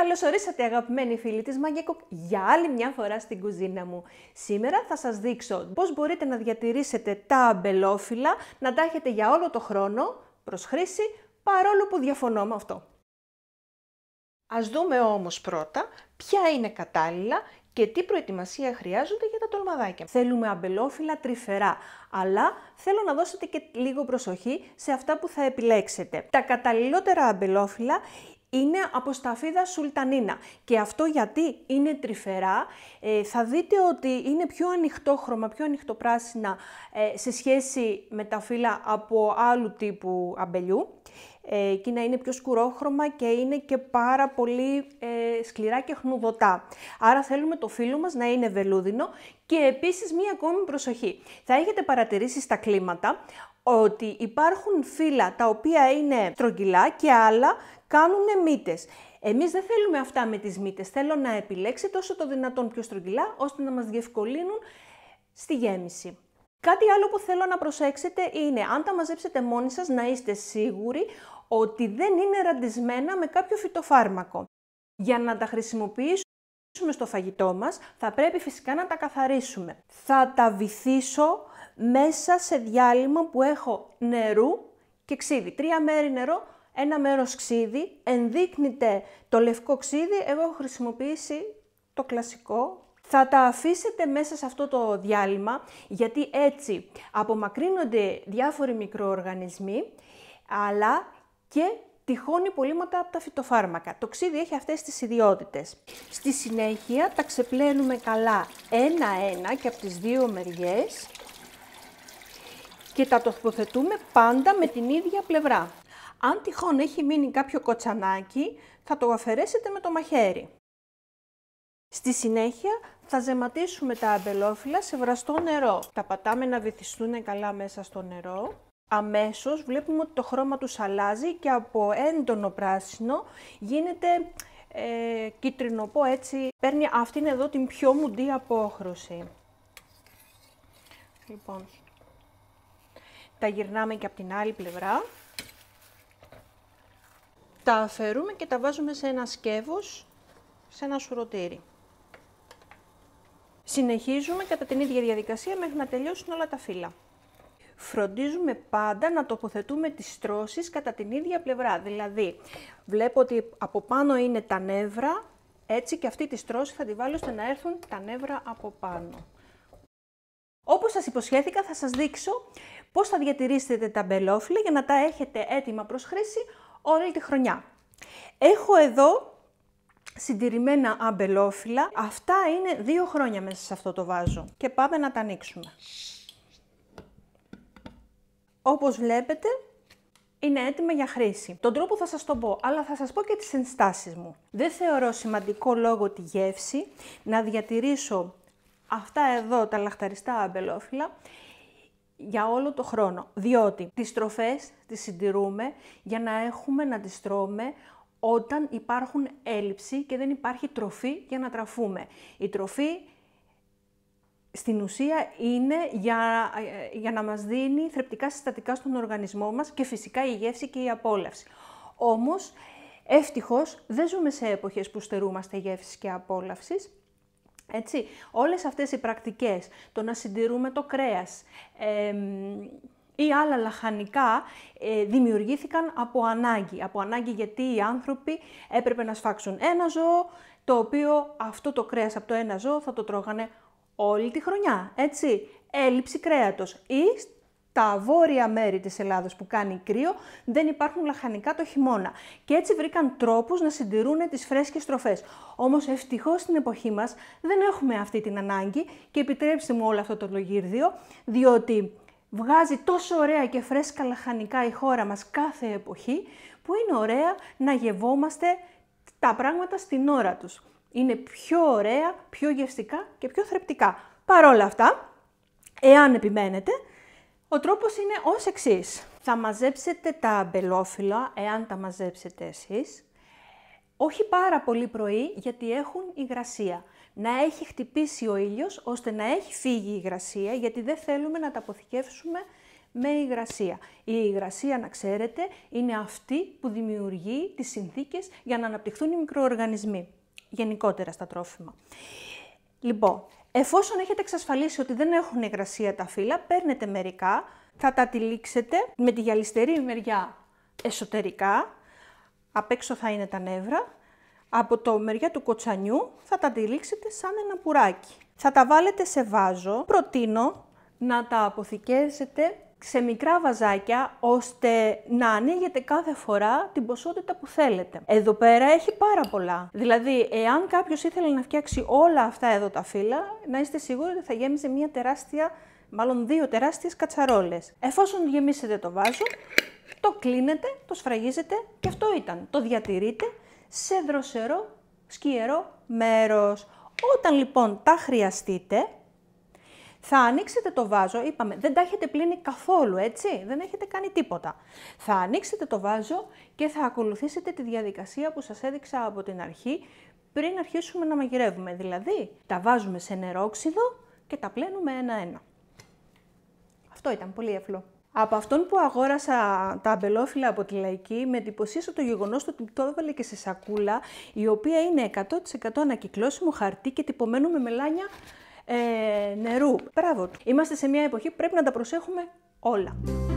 Καλώς ορίσατε αγαπημένοι φίλοι της Μαγκέκοπ για άλλη μια φορά στην κουζίνα μου. Σήμερα θα σας δείξω πώς μπορείτε να διατηρήσετε τα αμπελόφυλλα, να τα έχετε για όλο το χρόνο προς χρήση, παρόλο που διαφωνώ με αυτό. Ας δούμε όμως πρώτα ποια είναι κατάλληλα και τι προετοιμασία χρειάζονται για τα τολμαδάκια. Θέλουμε αμπελόφυλλα τρυφερά, αλλά θέλω να δώσετε και λίγο προσοχή σε αυτά που θα επιλέξετε. Τα καταλληλότερα αμπελόφυλλα είναι από σταφίδα σουλτανίνα. Και αυτό γιατί είναι τρυφερά. Ε, θα δείτε ότι είναι πιο ανοιχτό χρώμα, πιο ανοιχτοπράσινα ε, σε σχέση με τα φύλλα από άλλου τύπου αμπελιού. Ε, να είναι πιο σκουρόχρωμα και είναι και πάρα πολύ ε, σκληρά και χνουδωτά. Άρα θέλουμε το φύλλο μας να είναι βελούδινο και επίσης μία ακόμη προσοχή. Θα έχετε παρατηρήσει στα κλίματα ότι υπάρχουν φύλλα τα οποία είναι στρογγυλά και άλλα κάνουν μύτες. Εμείς δεν θέλουμε αυτά με τις μύτες, θέλω να επιλέξετε όσο το δυνατόν πιο στρογγυλά ώστε να μας διευκολύνουν στη γέμιση. Κάτι άλλο που θέλω να προσέξετε είναι αν τα μαζέψετε μόνοι σας να είστε σίγουροι ότι δεν είναι ραντισμένα με κάποιο φυτοφάρμακο. Για να τα χρησιμοποιήσουμε στο φαγητό μας, θα πρέπει φυσικά να τα καθαρίσουμε. Θα τα βυθίσω μέσα σε διάλειμμα που έχω νερού και ξύδι. Τρία μέρη νερό, ένα μέρος ξύδι, ενδείκνυται το λευκό ξύδι, εγώ έχω χρησιμοποιήσει το κλασικό. Θα τα αφήσετε μέσα σε αυτό το διάλειμμα, γιατί έτσι απομακρύνονται διάφοροι μικροοργανισμοί, αλλά και τυχόν υπολείμματα από τα φυτοφάρμακα. Το ξύδι έχει αυτές τις ιδιότητες. Στη συνέχεια τα ξεπλένουμε καλά ένα-ένα και από τις δύο μεριές και τα τοποθετούμε πάντα με την ίδια πλευρά. Αν τυχόν έχει μείνει κάποιο κοτσανάκι, θα το αφαιρέσετε με το μαχαίρι. Στη συνέχεια θα ζεματίσουμε τα αμπελόφυλλα σε βραστό νερό. Τα πατάμε να βυθιστούν καλά μέσα στο νερό αμέσως βλέπουμε ότι το χρώμα τους αλλάζει και από έντονο πράσινο γίνεται ε, κίτρινο, πω έτσι, παίρνει αυτήν εδώ την πιο μουντή απόχρωση. Λοιπόν, τα γυρνάμε και από την άλλη πλευρά. Τα αφαιρούμε και τα βάζουμε σε ένα σκεύος, σε ένα σουρωτήρι. Συνεχίζουμε κατά την ίδια διαδικασία μέχρι να τελειώσουν όλα τα φύλλα φροντίζουμε πάντα να τοποθετούμε τις στρώσεις κατά την ίδια πλευρά. Δηλαδή, βλέπω ότι από πάνω είναι τα νεύρα, έτσι και αυτή τη στρώση θα τη βάλω ώστε να έρθουν τα νεύρα από πάνω. Όπως σας υποσχέθηκα θα σας δείξω πώς θα διατηρήσετε τα μπελόφυλλα για να τα έχετε έτοιμα προς χρήση όλη τη χρονιά. Έχω εδώ συντηρημένα αμπελόφυλλα. Αυτά είναι δύο χρόνια μέσα σε αυτό το βάζο και πάμε να τα ανοίξουμε. Όπως βλέπετε, είναι έτοιμα για χρήση. Τον τρόπο θα σας το πω, αλλά θα σας πω και τις ενστάσεις μου. Δεν θεωρώ σημαντικό λόγο τη γεύση να διατηρήσω αυτά εδώ τα λαχταριστά αμπελόφυλλα για όλο το χρόνο, διότι τις τροφές τις συντηρούμε για να έχουμε να τις τρώμε όταν υπάρχουν έλλειψη και δεν υπάρχει τροφή για να τραφούμε. Η τροφή στην ουσία είναι για, ε, για να μας δίνει θρεπτικά συστατικά στον οργανισμό μας και φυσικά η γεύση και η απόλαυση. Όμως, ευτυχώς, δεν ζούμε σε εποχές που στερούμαστε γεύσης και απόλαυσης, έτσι, όλες αυτές οι πρακτικές, το να συντηρούμε το κρέας ή άλλα λαχανικά, ε, δημιουργήθηκαν από ανάγκη. Από ανάγκη γιατί οι άνθρωποι έπρεπε να σφάξουν ένα ζώο, το οποίο αυτό το κρέας από το ένα ζώο θα το τρώγανε όλη τη χρονιά, έτσι. Έλλειψη κρέατος ή τα βόρεια μέρη της Ελλάδος που κάνει κρύο δεν υπάρχουν λαχανικά το χειμώνα και έτσι βρήκαν τρόπους να συντηρούν τις φρέσκες τροφές. Όμως ευτυχώς στην εποχή μας δεν έχουμε αυτή την ανάγκη και επιτρέψτε μου όλο αυτό το λογίρδιο, διότι βγάζει τόσο ωραία και φρέσκα λαχανικά η χώρα μας κάθε εποχή που είναι ωραία να γευόμαστε τα πράγματα στην ώρα τους είναι πιο ωραία, πιο γευστικά και πιο θρεπτικά. Παρ' όλα αυτά, εάν επιμένετε, ο τρόπος είναι ως εξής. Θα μαζέψετε τα μπελόφυλλα, εάν τα μαζέψετε εσείς, όχι πάρα πολύ πρωί γιατί έχουν υγρασία. Να έχει χτυπήσει ο ήλιος ώστε να έχει φύγει η υγρασία γιατί δεν θέλουμε να τα αποθηκεύσουμε με υγρασία. Η υγρασία, να ξέρετε, είναι αυτή που δημιουργεί τις συνθήκες για να αναπτυχθούν οι μικροοργανισμοί γενικότερα στα τρόφιμα. Λοιπόν, εφόσον έχετε εξασφαλίσει ότι δεν έχουν υγρασία τα φύλλα, παίρνετε μερικά, θα τα τυλίξετε με τη γυαλιστερή μεριά εσωτερικά, απ' έξω θα είναι τα νεύρα, από το μεριά του κοτσανιού θα τα τυλίξετε σαν ένα πουράκι. Θα τα βάλετε σε βάζο, προτείνω να τα αποθηκεύσετε σε μικρά βαζάκια, ώστε να ανοίγετε κάθε φορά την ποσότητα που θέλετε. Εδώ πέρα έχει πάρα πολλά. Δηλαδή, εάν κάποιος ήθελε να φτιάξει όλα αυτά εδώ τα φύλλα, να είστε σίγουροι ότι θα γέμιζε μια τεράστια, μάλλον δύο τεράστιες κατσαρόλες. Εφόσον γεμίσετε το βάζο, το κλείνετε, το σφραγίζετε και αυτό ήταν. Το διατηρείτε σε δροσερό, σκιερό μέρος. Όταν λοιπόν τα χρειαστείτε, θα ανοίξετε το βάζο, είπαμε, δεν τα έχετε πλύνει καθόλου, έτσι, δεν έχετε κάνει τίποτα. Θα ανοίξετε το βάζο και θα ακολουθήσετε τη διαδικασία που σας έδειξα από την αρχή πριν αρχίσουμε να μαγειρεύουμε. Δηλαδή, τα βάζουμε σε νερόξιδο και τα πλένουμε ένα-ένα. Αυτό ήταν πολύ εύλο. Από αυτόν που αγόρασα τα αμπελόφυλλα από τη Λαϊκή, με εντυπωσίασε το γεγονός ότι το έβαλε και σε σακούλα, η οποία είναι 100% ανακυκλώσιμο χαρτί και τυπωμένο με μελάνια ε, νερού. Μπράβο. Είμαστε σε μια εποχή που πρέπει να τα προσέχουμε όλα.